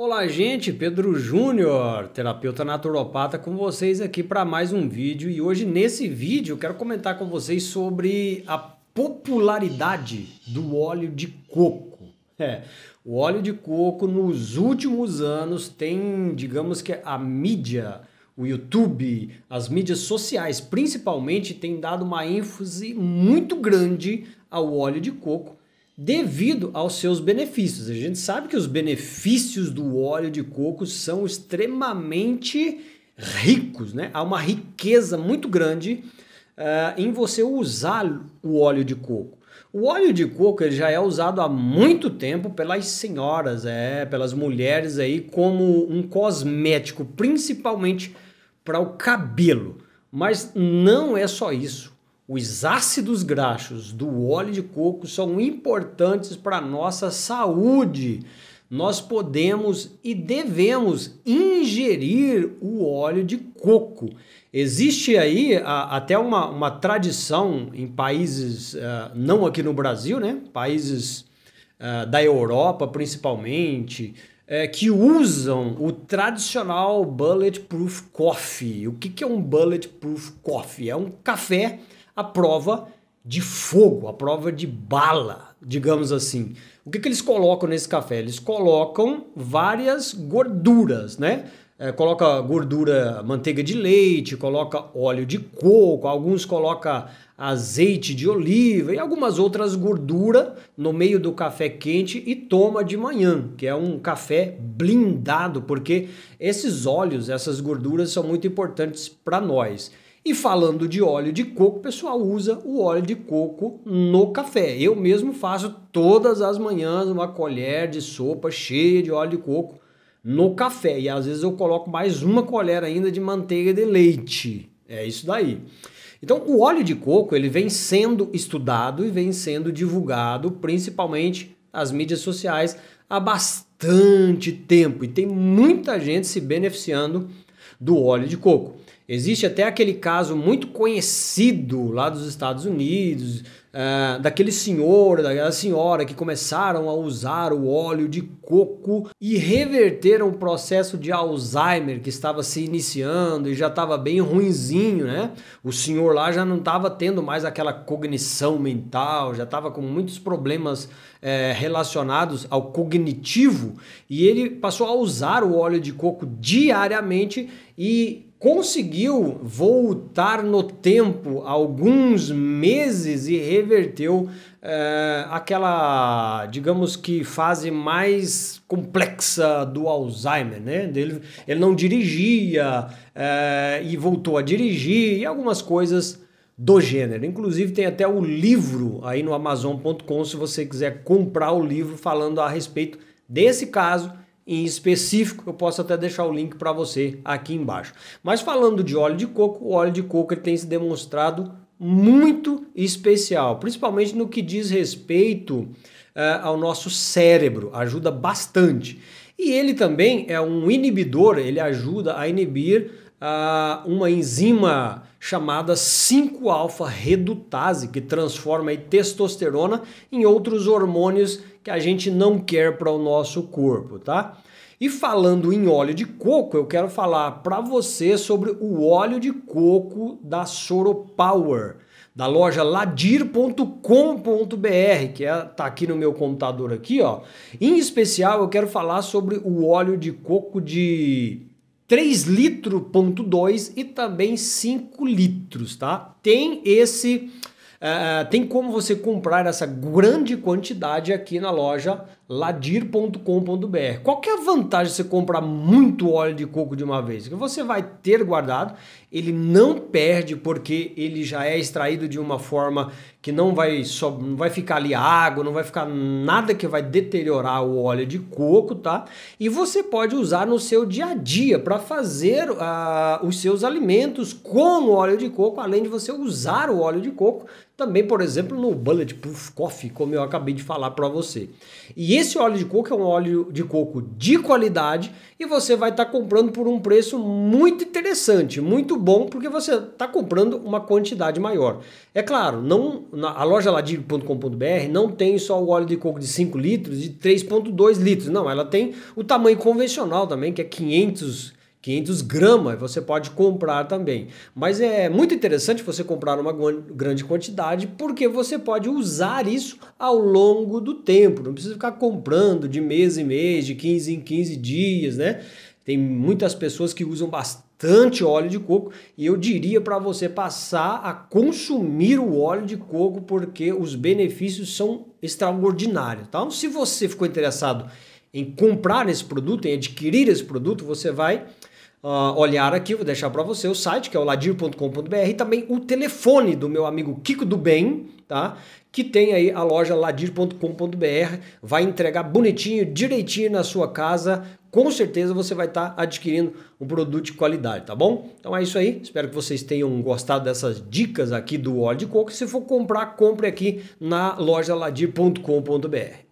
Olá, gente, Pedro Júnior, terapeuta naturopata, com vocês aqui para mais um vídeo. E hoje, nesse vídeo, quero comentar com vocês sobre a popularidade do óleo de coco. É, o óleo de coco nos últimos anos tem, digamos que a mídia, o YouTube, as mídias sociais, principalmente, tem dado uma ênfase muito grande ao óleo de coco devido aos seus benefícios. A gente sabe que os benefícios do óleo de coco são extremamente ricos, né? Há uma riqueza muito grande uh, em você usar o óleo de coco. O óleo de coco ele já é usado há muito tempo pelas senhoras, é, pelas mulheres aí como um cosmético, principalmente para o cabelo. Mas não é só isso. Os ácidos graxos do óleo de coco são importantes para a nossa saúde. Nós podemos e devemos ingerir o óleo de coco. Existe aí a, até uma, uma tradição em países, uh, não aqui no Brasil, né? Países uh, da Europa principalmente, eh, que usam o tradicional Bulletproof Coffee. O que, que é um Bulletproof Coffee? É um café a prova de fogo, a prova de bala, digamos assim. O que, que eles colocam nesse café? Eles colocam várias gorduras, né? É, coloca gordura, manteiga de leite, coloca óleo de coco, alguns coloca azeite de oliva e algumas outras gorduras no meio do café quente e toma de manhã, que é um café blindado, porque esses óleos, essas gorduras são muito importantes para nós. E falando de óleo de coco, o pessoal usa o óleo de coco no café. Eu mesmo faço todas as manhãs uma colher de sopa cheia de óleo de coco no café. E às vezes eu coloco mais uma colher ainda de manteiga de leite. É isso daí. Então, o óleo de coco ele vem sendo estudado e vem sendo divulgado, principalmente nas mídias sociais, há bastante tempo. E tem muita gente se beneficiando do óleo de coco. Existe até aquele caso muito conhecido lá dos Estados Unidos, uh, daquele senhor, daquela senhora que começaram a usar o óleo de coco e reverteram o processo de Alzheimer que estava se iniciando e já estava bem ruinzinho, né? O senhor lá já não estava tendo mais aquela cognição mental, já estava com muitos problemas é, relacionados ao cognitivo e ele passou a usar o óleo de coco diariamente e conseguiu voltar no tempo alguns meses e reverteu é, aquela, digamos que, fase mais complexa do Alzheimer, né? Ele, ele não dirigia é, e voltou a dirigir e algumas coisas do gênero. Inclusive tem até o livro aí no amazon.com se você quiser comprar o livro falando a respeito desse caso em específico, eu posso até deixar o link para você aqui embaixo. Mas falando de óleo de coco, o óleo de coco ele tem se demonstrado muito especial, principalmente no que diz respeito uh, ao nosso cérebro, ajuda bastante. E ele também é um inibidor, ele ajuda a inibir uh, uma enzima chamada 5-alfa redutase, que transforma testosterona em outros hormônios que a gente não quer para o nosso corpo, tá? E falando em óleo de coco, eu quero falar para você sobre o óleo de coco da Soro Power, da loja ladir.com.br, que é, tá aqui no meu computador aqui, ó. Em especial, eu quero falar sobre o óleo de coco de 3 litros ponto 2 e também 5 litros, tá? Tem esse Uh, tem como você comprar essa grande quantidade aqui na loja ladir.com.br. Qual que é a vantagem de você comprar muito óleo de coco de uma vez? Que você vai ter guardado, ele não perde porque ele já é extraído de uma forma que não vai só não vai ficar ali água, não vai ficar nada que vai deteriorar o óleo de coco, tá? E você pode usar no seu dia a dia para fazer uh, os seus alimentos com o óleo de coco, além de você usar o óleo de coco também, por exemplo, no Bulletproof Coffee, como eu acabei de falar para você. E esse óleo de coco é um óleo de coco de qualidade e você vai estar tá comprando por um preço muito interessante, muito bom, porque você está comprando uma quantidade maior. É claro, não a loja ladigo.com.br não tem só o óleo de coco de 5 litros, de 3.2 litros, não, ela tem o tamanho convencional também, que é 500 500 gramas, você pode comprar também. Mas é muito interessante você comprar uma grande quantidade, porque você pode usar isso ao longo do tempo. Não precisa ficar comprando de mês em mês, de 15 em 15 dias, né? Tem muitas pessoas que usam bastante óleo de coco e eu diria para você passar a consumir o óleo de coco porque os benefícios são extraordinários. Tá? Então, se você ficou interessado em comprar esse produto, em adquirir esse produto, você vai uh, olhar aqui, vou deixar para você o site, que é o ladir.com.br, e também o telefone do meu amigo Kiko do Bem, tá? Que tem aí a loja ladir.com.br, vai entregar bonitinho, direitinho na sua casa. Com certeza você vai estar tá adquirindo um produto de qualidade, tá bom? Então é isso aí. Espero que vocês tenham gostado dessas dicas aqui do óleo de coco. Se for comprar, compre aqui na loja ladir.com.br.